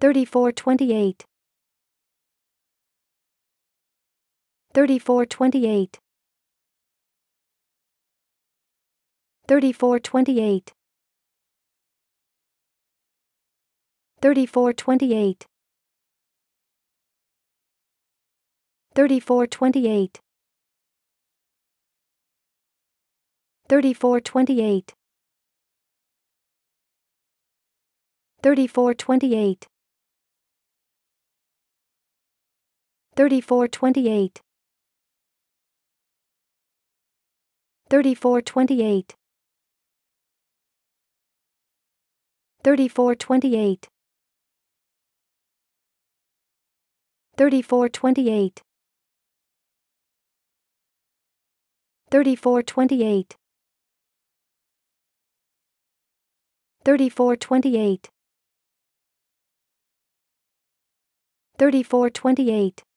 3428 3428 3428 3428 3428 3428 3428 3428 3428 3428 3428 3428 3428 3428